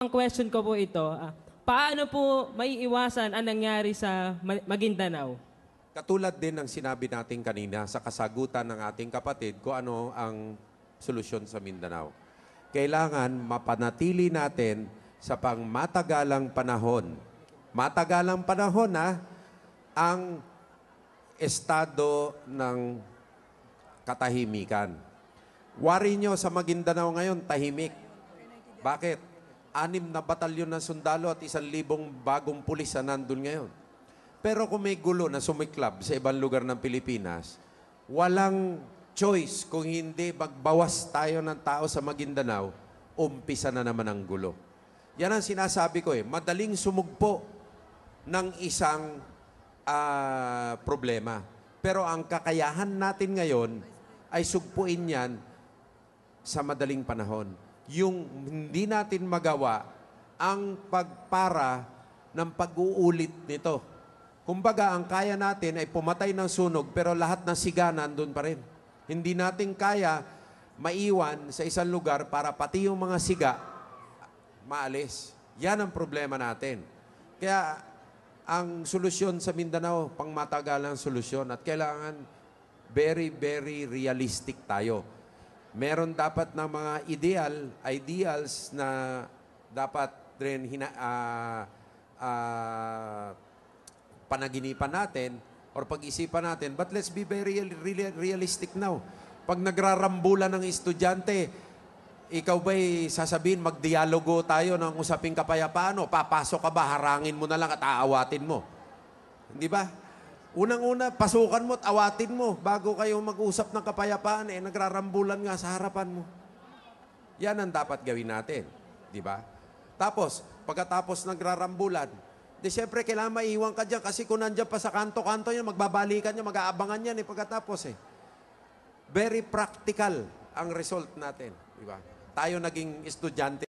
Ang question ko po ito, ah, paano po may iwasan ang nangyari sa Ma- Maguindanao? Katulad din ng sinabi natin kanina sa kasagutan ng ating kapatid kung ano ang solusyon sa Mindanao. Kailangan mapanatili natin sa pangmatagalang panahon. Matagalang panahon na ah, ang estado ng katahimikan. Wari nyo sa Maguindanao ngayon, tahimik. Bakit? anim na batalyon ng sundalo at isang libong bagong pulis na nandun ngayon. Pero kung may gulo na sumiklab sa ibang lugar ng Pilipinas, walang choice kung hindi magbawas tayo ng tao sa Maguindanao, umpisa na naman ang gulo. Yan ang sinasabi ko eh, madaling sumugpo ng isang uh, problema. Pero ang kakayahan natin ngayon ay sugpuin yan sa madaling panahon yung hindi natin magawa ang pagpara ng pag-uulit nito. Kumbaga, ang kaya natin ay pumatay ng sunog pero lahat ng sigana andun pa rin. Hindi natin kaya maiwan sa isang lugar para pati yung mga siga maalis. Yan ang problema natin. Kaya ang solusyon sa Mindanao, pangmatagalang solusyon at kailangan very, very realistic tayo meron dapat na mga ideal, ideals na dapat rin hina, uh, uh, panaginipan natin or pag-isipan natin. But let's be very real, real, realistic now. Pag nagrarambulan ng estudyante, ikaw ba'y sasabihin magdialogo tayo ng usaping kapayapaan o papasok ka ba, harangin mo na lang at aawatin mo? Hindi ba? Unang-una, pasukan mo at awatin mo bago kayo mag-usap ng kapayapaan, eh, nagrarambulan nga sa harapan mo. Yan ang dapat gawin natin. Di ba? Tapos, pagkatapos nagrarambulan, di syempre kailangan maiwan ka dyan kasi kung nandiyan pa sa kanto-kanto yan, magbabalikan yan, mag-aabangan yan eh, pagkatapos eh. Very practical ang result natin. Di ba? Tayo naging estudyante